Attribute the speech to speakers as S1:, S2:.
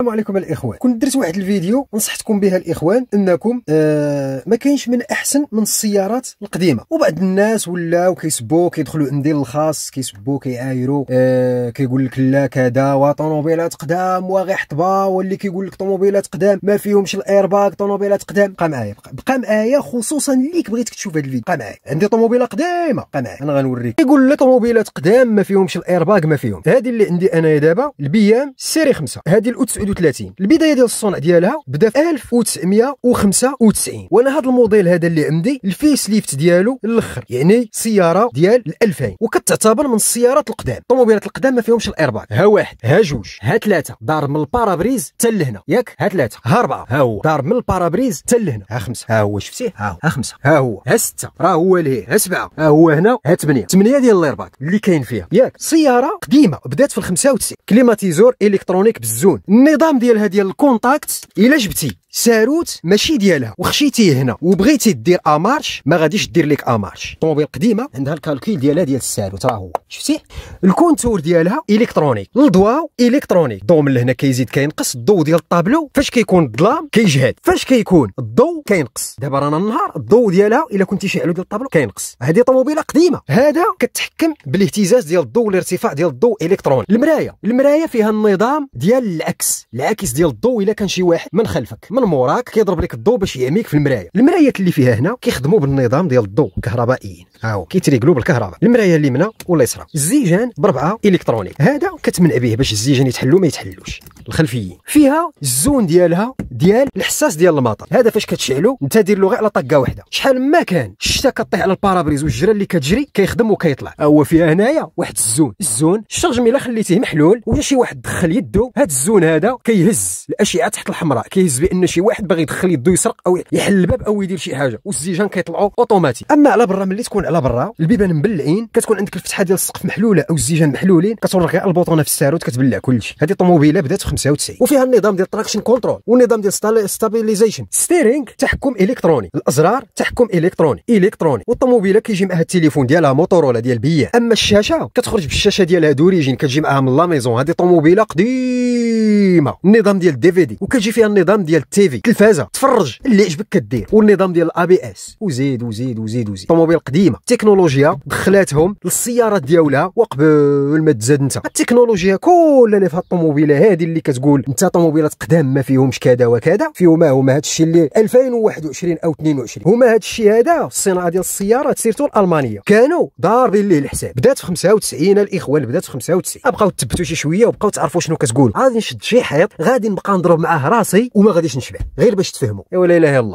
S1: السلام عليكم الاخوان كنت درت واحد الفيديو نصحتكم بها الاخوان انكم آه ما كاينش من احسن من السيارات القديمه وبعض الناس ولاو كيسبوا كيدخلوا عندي الخاص كيسبوا كيعايروا آه كيقول لك لا كذا وطوموبيلات قدام واغي حطبه واللي كيقول لك طوموبيلات قدام ما فيهمش الايرباك طوموبيلات قدام بقى معايا بقى, بقى معايا خصوصا ليك بغيتك تشوف هذا الفيديو بقى معايا عندي طوموبيله قديمه بقى معايا انا غنوريك كيقول لك طوموبيلات قدام ما فيهمش الايرباك ما فيهم هذه اللي عندي انايا دابا البيام سيري 5 هذه 31 البدايه ديال الصنع ديالها بدا في 1995 وانا هذا الموديل هذا اللي عندي الفيس ليفت ديالو الاخر يعني سياره ديال 2000 وكتعتبر من السيارات القدام الطوموبيلات القدام ما فيهمش الايرباك ها واحد ها جوج ها ثلاثه دار من البارابريز حتى لهنا ياك ها ثلاثه ها اربعه ها هو دار من البارابريز حتى لهنا ها خمسه ها هو شفتيه ها هو ها خمسه ها هو ها سته راه هو ليه ها سبعه ها هو هنا ها ثمانيه ثمانيه ديال الايرباك اللي كاين فيها ياك سياره قديمه بدات في 95 كليماتيزور الكترونيك بالزون النظام النظام ديالها ديال الكونتاكت الا جبتي ساروت ماشي ديالها وخشيتيه هنا وبغيتي دير امارش ما غاديش دير لك امارش الطوموبيل قديمه عندها الكالكيل ديالها ديال الساروت راه هو شفتي الكونتور ديالها الكترونيك الضواو الكترونيك الضوء من هنا كيزيد كينقص الضوء ديال الطابلو فاش كيكون الظلام كيجهد فاش كيكون الضوء كينقص دابا رانا النهار الضوء ديالها الا كنتي شاعلو ديال الطابلو كينقص هذه طوموبيله قديمه هذا كتحكم بالاهتزاز ديال الضوء والارتفاع ديال الضوء الكتروني المرايه المرايه فيها النظام ديال العكس العاكس ديال الضوء الا كان شي واحد من خلفك من موراك كيضرب لك الضوء باش يعميك في المرايه المرايات اللي فيها هنا كيخدموا بالنظام ديال الضوء كهربائيين ها هو كيتريكلو بالكهرباء المرايه اليمنى واليسرى الزيجان بربعه الكترونيك هذا كتمنع به باش الزيجان يتحلوا ما يتحلوش الخلفيين فيها الزون ديالها ديال الحساس ديال المطر هذا فاش كتشعلو انت دير له غير على طقه واحده شحال ما كان الشتا كطيح على البارابريز والجره اللي كتجري كيخدم وكيطلع هو فيها هنايا واحد الزون الزون الشرجم الا خليتيه محلول ولا شي واحد دخل يدو هاد الزون هذا كيهز الاشعه تحت الحمراء كيهز بان شي واحد باغي يدخل يدو يسرق او يحل الباب او يدير شي حاجه والزيجان كيطلعوا اوتوماتيك اما على برا ملي تكون على برا البيبان مبلعين كتكون عندك الفتحه ديال السقف محلوله او الزيجان محلولين كتورغي على البوطونه في الساروت كتبلع كلشي هذه طوموبيله بدات في 95 وفيها النظام ديال التراكشن كنترول والنظام ديال ستابيليزيشن ستيرينغ تحكم الكتروني الازرار تحكم الكتروني الكتروني والطوموبيله كيجي معها التليفون ديالها موتورولا ديال بيا اما الشاشه كتخرج بالشاشه ديالها دوريجين كتجي معها من لا ميزون هذه طوموبيله قديمه النظام ديال الدي في دي وكتجي فيها النظام ديال التي في التلفازه تفرج اللي عجبك كدير والنظام ديال الاي بي اس وزيد وزيد وزيد وزيد طوموبيل قديمه التكنولوجيا دخلاتهم للسيارات ديالها وقبل ما تزاد انت التكنولوجيا كل اللي في الطوموبيله هذه اللي كتقول انت طوموبيلات قدام ما فيهمش كذا وكذا فيهما هما هذا الشيء اللي 2021 او 22 هما هذا الشيء هذا الصناعه ديال السيارات سيرتو الالمانيه كانوا ضاربين ليه الحساب بدات في 95 الاخوان بدات في 95 بقاو تثبتوا شي شويه وبقاو تعرفوا شنو كتقول غادي نشد شي حاجه المريض غادي نبقى نضرب معاه راسي وما غاديش نشبع غير باش تفهموا يا ولا اله الا الله